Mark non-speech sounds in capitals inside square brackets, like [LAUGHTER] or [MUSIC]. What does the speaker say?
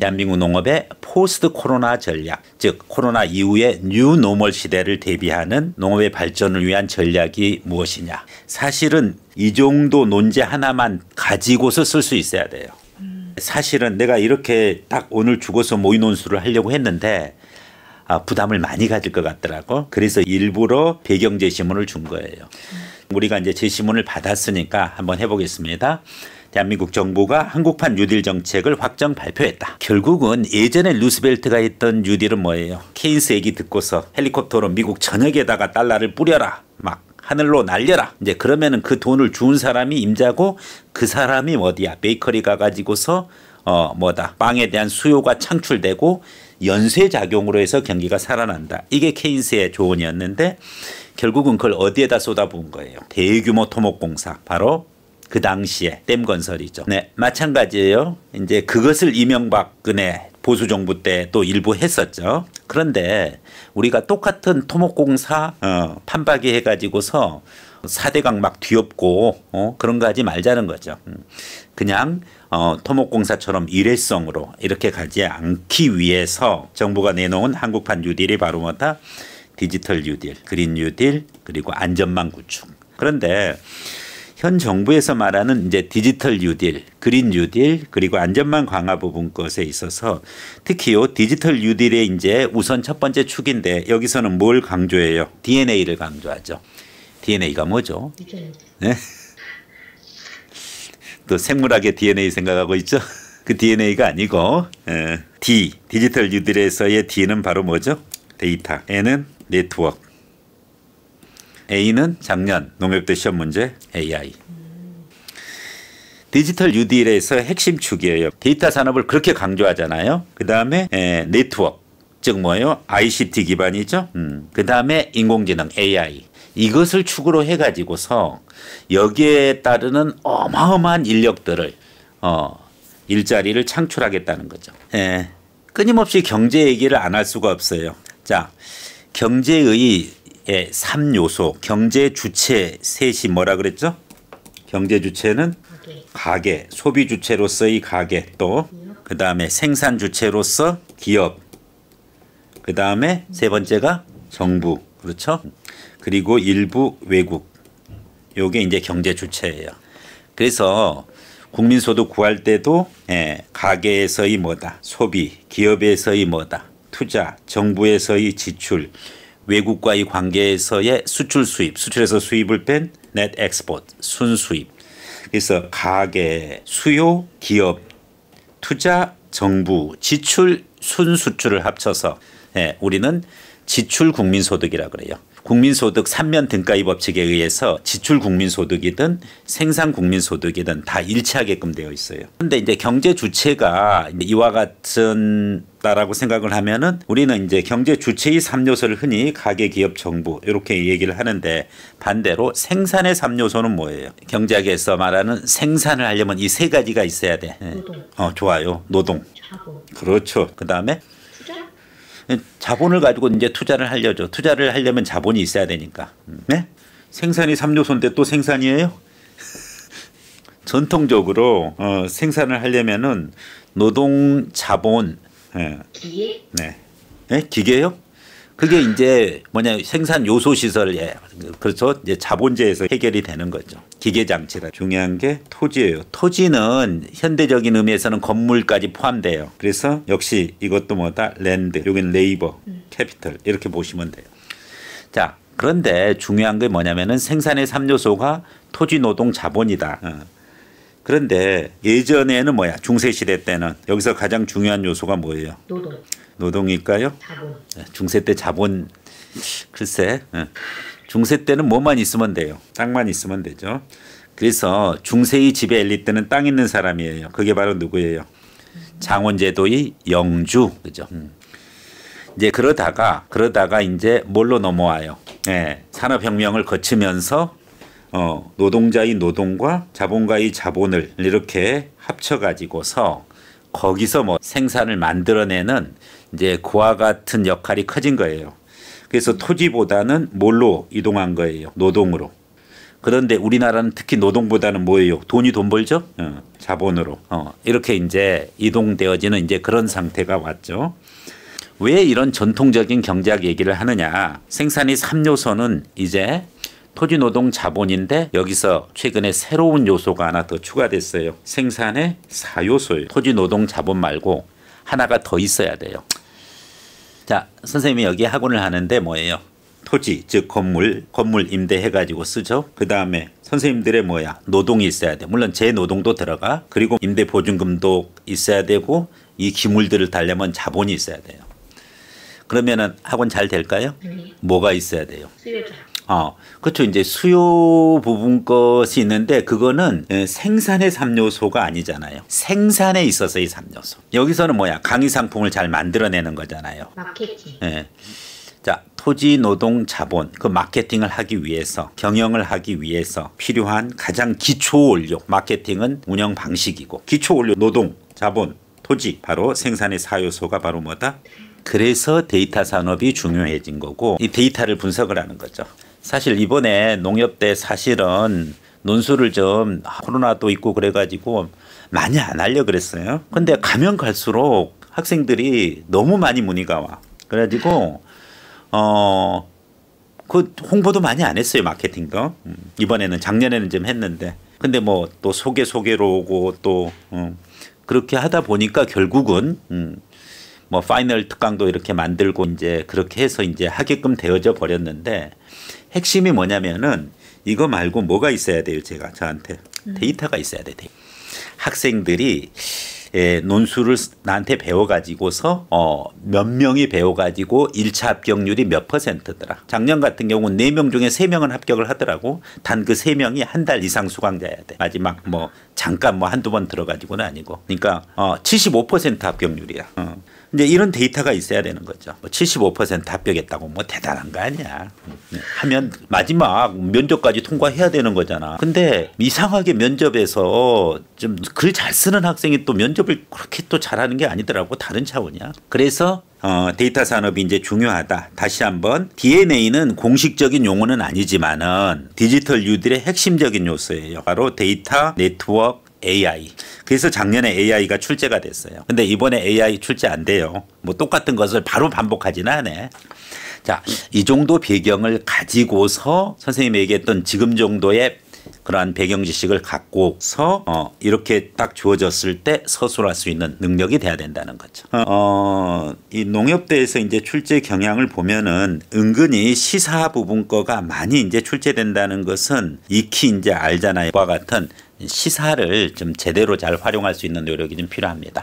대한민국 농업의 포스트 코로나 전략, 즉 코로나 이후의 뉴 노멀 시대를 대비하는 농업의 발전을 위한 전략이 무엇이냐. 사실은 이 정도 논제 하나만 가지고서 쓸 수 있어야 돼요. 사실은 내가 이렇게 딱 오늘 죽어서 모의 논술을 하려고 했는데 아, 부담을 많이 가질 것 같더라고. 그래서 일부러 배경 제시문을 준 거예요. 우리가 이제 제시문을 받았으니까 한번 해보겠습니다. 대한민국 정부가 한국판 뉴딜 정책을 확정 발표했다. 결국은 예전에 루스벨트가 했던 뉴딜은 뭐예요? 케인스 얘기 듣고서 헬리콥터로 미국 전역에다가 달러를 뿌려라. 막 하늘로 날려라. 이제 그러면은 그 돈을 준 사람이 임자고 그 사람이 어디야? 베이커리 가가지고서 어 뭐다 빵에 대한 수요가 창출되고 연쇄 작용으로 해서 경기가 살아난다. 이게 케인스의 조언이었는데 결국은 그걸 어디에다 쏟아부은 거예요. 대규모 토목공사 바로 그 당시에 댐 건설이죠. 네, 마찬가지예요. 이제 그것을 이명박근혜 보수 정부 때 또 일부 했었죠. 그런데 우리가 똑같은 토목공사 어, 판박이 해가지고서 4대강 막 뒤엎고 어, 그런 거 하지 말자는 거죠. 음, 그냥 어, 토목공사처럼 일회성으로 이렇게 가지 않기 위해서 정부가 내놓은 한국판 뉴딜이 바로 뭐다? 디지털 뉴딜, 그린 뉴딜, 그리고 안전망 구축. 그런데 현 정부에서 말하는 이제 디지털 뉴딜, 그린 뉴딜, 그리고 안전망 강화 부분 것에 있어서 특히요 디지털 뉴딜의 이제 우선 첫 번째 축인데 여기서는 뭘 강조해요? DNA를 강조하죠. DNA가 뭐죠? 네. 또 생물학의 DNA 생각하고 있죠? 그 DNA가 아니고 에, 예. D 디지털 뉴딜에서의 D는 바로 뭐죠? 데이터. N은 네트워크. A는 작년 농협대 시험 문제 AI. 디지털 u d l 에서 핵심 축이에요. 데이터 산업을 그렇게 강조하잖아요. 그 다음에 네트워크, 즉 뭐예요? ICT 기반이죠. 음. 그 다음에 인공지능 AI. 이것을 축으로 해가지고서 여기에 따르는 어마어마한 인력들을 어, 일자리를 창출하겠다는 거죠. 예. 끊임없이 경제 얘기를 안 할 수가 없어요. 자, 경제의 예, 3요소 경제 주체 셋이 뭐라 그랬죠? 경제 주체는 가게, 소비 주체로서의 가게 또그 다음에 생산 주체로서 기업 그 다음에 세 번째가 정부 그렇죠? 그리고 일부 외국 요게 이제 경제 주체예요. 그래서 국민소득 구할 때도 예, 가게에서의 뭐다 소비 기업에서의 뭐다 투자 정부에서의 지출 외국과의 관계에서의 수출 수입, 수출에서 수입을 뺀 net export, 순수입. 그래서 가계, 수요, 기업, 투자, 정부, 지출, 순수출을 합쳐서 예, 우리는 지출 국민소득이라 그래요. 국민소득 3면 등가위 법칙에 의해서 지출 국민소득이든 생산 국민소득이든 다 일치하게끔 되어 있어요. 그런데 이제 경제 주체가 이와 같은 다라고 생각을 하면은 우리는 이제 경제 주체의 3요소를 흔히 가계 기업 정부 이렇게 얘기를 하는데 반대로 생산의 3요소는 뭐예요? 경제학에서 말하는 생산을 하려면 이 세 가지가 있어야 돼. 네. 노동. 어, 좋아요. 노동. 자본. 그렇죠. 그다음에 자본을 가지고 이제 투자를 하려죠. 투자를 하려면 자본이 있어야 되니까. 네? 생산이 3요소인데 또 생산이에요? [LAUGHS] 전통적으로 어, 생산을 하려면은 노동 자본 네. 기계 네. 네? 기계요? 그게 이제 뭐냐 생산 요소 시설에 예. 그래서 이제 자본재에서 해결이 되는 거죠. 기계 장치다. 중요한 게 토지예요. 토지는 현대적인 의미에서는 건물까지 포함돼요. 그래서 역시 이것도 뭐다 랜드. 여기 레이버, 캐피털 이렇게 보시면 돼요. 자, 그런데 중요한 게 뭐냐면은 생산의 3요소가 토지 노동 자본이다. 어. 그런데 예전에는 뭐야 중세 시대 때는 여기서 가장 중요한 요소가 뭐예요? 노동. 노동일까요? 자본. 네, 중세 때 자본 글쎄 네. 중세 때는 뭐만 있으면 돼요. 땅만 있으면 되죠. 그래서 중세의 지배 엘리트는 땅 있는 사람이에요. 그게 바로 누구예요? 장원제도의 영주 그죠. 음. 이제 그러다가 그러다가 이제 뭘로 넘어와요. 예, 산업혁명을 거치면서 어, 노동자의 노동과 자본가의 자본을 이렇게 합쳐가지고서 거기서 뭐 생산을 만들어내는 이제 그와 같은 역할이 커진 거예요. 그래서 토지보다는 뭘로 이동한 거예요? 노동으로. 그런데 우리나라는 특히 노동보다는 뭐예요? 돈이 돈 벌죠? 어, 자본으로. 어, 이렇게 이제 이동되어지는 이제 그런 상태가 왔죠. 왜 이런 전통적인 경제학 얘기를 하느냐. 생산의 3요소는 이제 토지노동 자본인데 여기서 최근에 새로운 요소가 하나 더 추가됐어요. 생산의 사요소요 토지노동 자본 말고 하나가 더 있어야 돼요. 자, 선생님이 여기 학원을 하는데 뭐예요? 토지, 즉 건물, 건물 임대해가지고 쓰죠. 그 다음에 선생님들의 뭐야? 노동이 있어야 돼. 물론 제 노동도 들어가. 그리고 임대 보증금도 있어야 되고 이 기물들을 달려면 자본이 있어야 돼요. 그러면은 학원 잘 될까요? 네. 뭐가 있어야 돼요? 수요자. 어, 그렇죠. 이제 수요 부분 것이 있는데 그거는 예, 생산의 3요소가 아니잖아요. 생산에 있어서의 3요소. 여기서는 뭐야? 강의 상품을 잘 만들어내는 거잖아요. 마케팅. 예. 자, 토지, 노동, 자본, 그 마케팅을 하기 위해서, 경영을 하기 위해서 필요한 가장 기초 원료, 마케팅은 운영 방식이고, 기초 원료, 노동, 자본, 토지, 바로 생산의 4요소가 바로 뭐다? 그래서 데이터 산업이 중요해진 거고, 이 데이터를 분석을 하는 거죠. 사실 이번에 농협 때 사실은 논술을 좀 코로나도 있고 그래가지고 많이 안 하려 그랬어요. 근데 가면 갈수록 학생들이 너무 많이 문의가 와. 그래가지고 어. 그 홍보도 많이 안 했어요 마케팅도 음, 이번에는 작년에는 좀 했는데 근데 뭐 또 소개 소개로 오고 또 음, 그렇게 하다 보니까 결국은 음, 뭐 파이널 특강도 이렇게 만들고 이제 그렇게 해서 이제 하게끔 되어져 버렸는데 핵심이 뭐냐면은 이거 말고 뭐가 있어야 돼요 제가 저한테 음. 데이터가 있어야 돼. 요 학생들이 예, 논술을 나한테 배워가지고서 어, 몇 명이 배워가지고 1차 합격률이 몇 퍼센트더라. 작년 같은 경우는 4명 중에 3명은 합격을 하더라고. 단 그 3명이 한 달 이상 수강자야 돼. 마지막 뭐 잠깐 뭐 한두 번 들어가지고는 아니고. 그러니까 어, 75% 합격률이야. 어. 이제 이런 데이터가 있어야 되는 거죠. 뭐75% 합격했다고 뭐 대단한 거 아니야. 음, 하면 마지막 면접까지 통과해야 되는 거잖아. 근데 이상하게 면접에서 좀 글 잘 쓰는 학생이 또 면접 편집을 그렇게 또 잘하는 게 아니더라고 다른 차원이야. 그래서 어, 데이터 산업이 이제 중요하다. 다시 한번 DNA는 공식적인 용어는 아니지만은 디지털 유들의 핵심적인 요소의 여가로 데이터 네트워크 AI. 그래서 작년에 AI가 출제가 됐어요. 근데 이번에 AI 출제 안 돼요. 뭐 똑같은 것을 바로 반복하지는 않아. 자, 이 정도 배경을 가지고서 선생님이 얘기했던 지금 정도의 그러한 배경 지식을 갖고서 어, 이렇게 딱 주어졌을 때 서술할 수 있는 능력이 돼야 된다는 거죠. 어, 어 이 농협대에서 이제 출제 경향을 보면은 은근히 시사 부분 거가 많이 이제 출제된다는 것은 익히 이제 알잖아요. 과 같은 시사를 좀 제대로 잘 활용할 수 있는 노력이 좀 필요합니다.